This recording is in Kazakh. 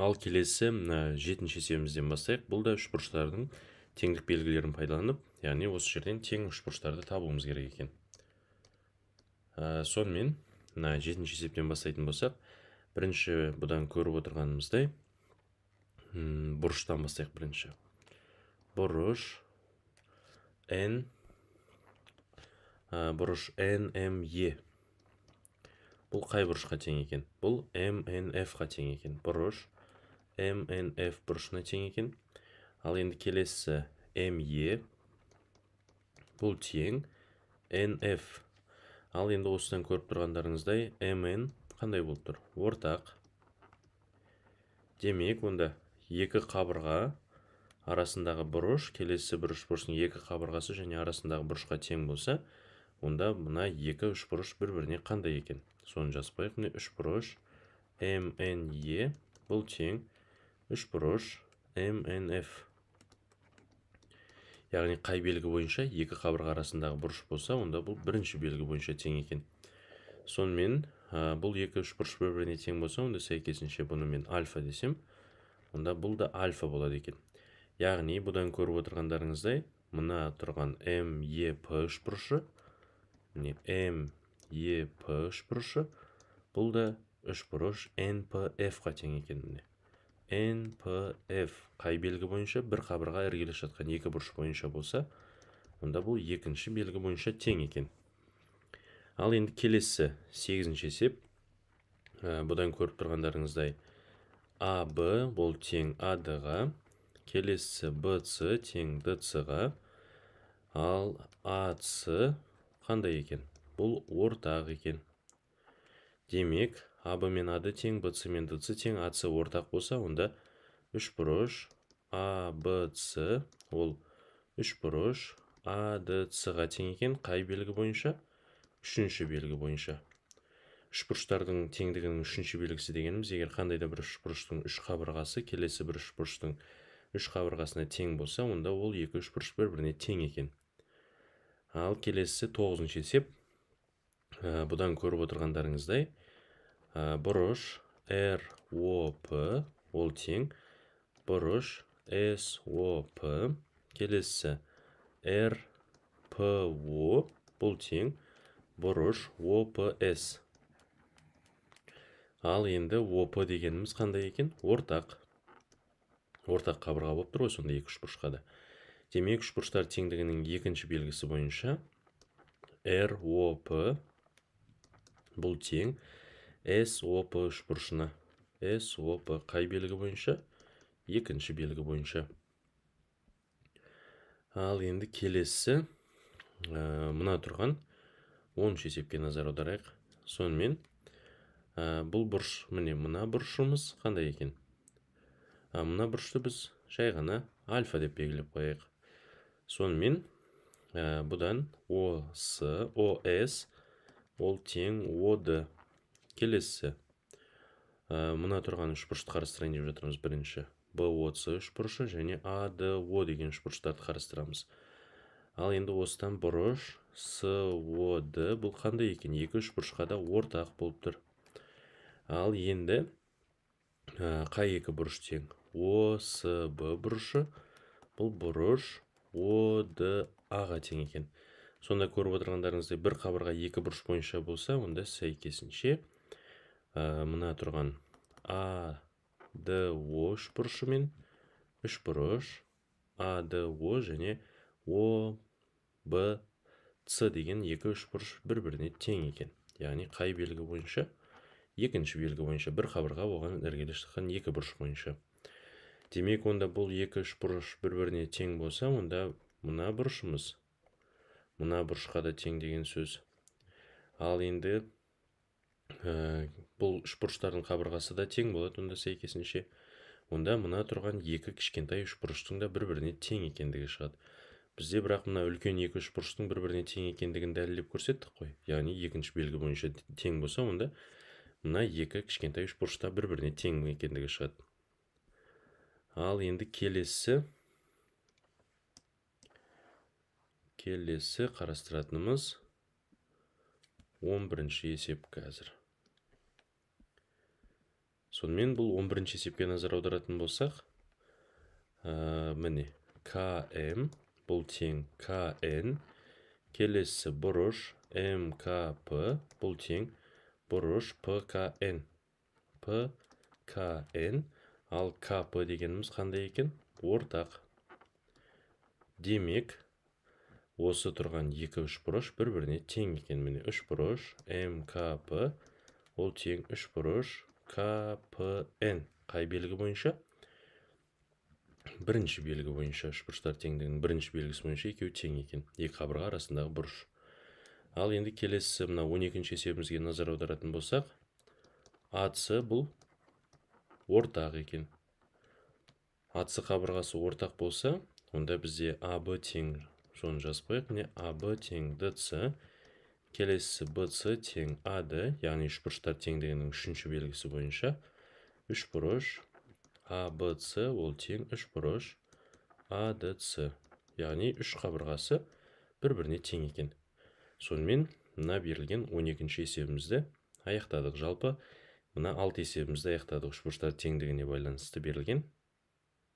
ал келесі мына жетінші есебімізден бастайық бұл да үшбұрыштардың теңдік белгілерін пайдаланып яғни осы жерден тең үшбұрыштарды табуымыз керек екен ә, сонымен мына жетінші есептен бастайтын болсақ бірінші бұдан көріп отырғанымыздай бұрыштан бастайық бірінші бұрыш n ә, бұрыш NME m e бұл қай бұрышқа тең екен бұл MNF қа тең екен бұрыш mnf бұрышына тең екен ал енді келесі Е, бұл тең nf ал енді осыдан көріп тұрғандарыңыздай mn қандай болып тұр ортақ демек онда екі қабырға арасындағы бұрыш келесі бұрыш бұрышының екі қабырғасы және арасындағы бұрышқа тең болса онда мына екі үш бұрыш бір біріне қандай екен соны жазып қояйық үш бұрыш MNE бұл тең үш үшбұрыш mnf яғни қай белгі бойынша екі қабырға арасындағы бұрыш болса онда бұл бірінші белгі бойынша тең екен сонымен бұл екі үш бір біріне тең болса онда сәйкесінше бұны мен альфа десем онда бұл да альфа болады екен яғни бұдан көріп отырғандарыңыздай мына тұрған меп үшбұрышы міне меп бұрышы бұл да үшбұрыш нпф-қа тең екен npf қай белгі бойынша бір қабырға іргелес жатқан екі бұрыш бойынша болса онда бұл екінші белгі бойынша тең екен ал енді келесі сегізінші есеп ә, бұдан көріп тұрғандарыңыздай б, бұл тең ад ға келесі bc тең dc ға ал AC қандай екен бұл ортақ екен демек абы мен ады тең бц мен дц тең ац ортақ болса онда үшбұрыш abc ол үшбұрыш адц-ға тең екен қай белгі бойынша үшінші белгі бойынша үшбұрыштардың теңдігінің үшінші белгісі дегеніміз егер қандай да бір үшбұрыштың үш қабырғасы келесі бір үшбұрыштың үш қабырғасына тең болса онда ол екі үшбұрыш бір біріне тең екен ал келесі тоғызыншы есеп ә, бұдан көріп отырғандарыңыздай бұрыш роп ол тең бұрыш соп келесі рпо бұл тең бұрыш опс ал енді оп дегеніміз қандай екен ортақ ортақ қабырға болып тұр ғой сонда екі үшбұрышқа да демек үшбұрыштар теңдігінің екінші белгісі бойынша роп бұл тең соп үшбұрышына соп қай белгі бойынша екінші белгі бойынша ал енді келесі ә, мұна тұрған оныншы есепке назар аударайық сонымен ә, бұл бұрыш міне мына бұрышымыз қандай екен мұна мына бұрышты біз жайғана альфа деп белгілеп қояйық сонымен ә, бұдан ос ол тең од келесі ә, мына тұрған үшбұрышты қарастырайын деп жатырмыз бірінші б отыз үшбұрышы және а д о деген үшбұрыштарды қарастырамыз ал енді осыдан бұрыш с о д бұл қандай екен екі үшбұрышқа да ортақ болып тұр ал енді э, қай екі бұрыш тең о с б бұрышы бұл бұрыш о д ға тең екен сонда көріп отырғандарыңыздай бір қабырға екі бұрыш бойынша болса онда сәйкесінше ә, мына тұрған а д О, үшбұрышы мен бұрыш а д о және о б ц деген екі үшбұрыш бір біріне тең екен яғни қай белгі бойынша екінші белгі бойынша бір қабырға оған іргелес шыққан екі бұрыш бойынша демек онда бұл екі үш бұрыш бір біріне тең болса онда мына бұрышымыз мына бұрышқа да тең деген сөз ал енді ә, бұл үшбұрыштардың қабырғасы да тең болады онда сәйкесінше онда мына тұрған екі кішкентай үшбұрыштың да бір біріне тең екендігі шығады бізде бірақ мына үлкен екі үшбұрыштың бір біріне тең екендігін дәлелдеп көрсеттік қой яғни екінші белгі бойынша тең болса онда мына екі кішкентай үшбұрыш та бір біріне тең екендігі шығады ал енді келесі келесі қарастыратынымыз 11 бірінші есеп қазір сонымен бұл 11 есепке назар аударатын болсақ ә, міне км бұл тең кн келесі бұрыш мкп бұл тең бұрыш пкн пкн ал кп дегеніміз қандай екен ортақ демек осы тұрған екі үш бұрыш бір біріне тең екен міне үш бұрыш мкп ол тең үш бұрыш кпн қай белгі бойынша бірінші белгі бойынша үшбұрыштар теңдігінің бірінші белгісі бойынша екеуі тең екен екі қабырға арасындағы бұрыш ал енді келесі мына 12 екінші есебімізге назар аударатын болсақ ац бұл ортақ екен ац қабырғасы ортақ болса онда бізде аб тең соны жазып қояйық міне аб тең дц келесі bc тең ad яғни үшбұрыштар теңдігінің үшінші белгісі бойынша үшбұрыш abc ол тең үшбұрыш adc яғни үш қабырғасы бір біріне тең екен сонымен мына берілген 12 екінші есебімізді аяқтадық жалпы мына алты есебімізді аяқтадық үшбұрыштар теңдігіне байланысты берілген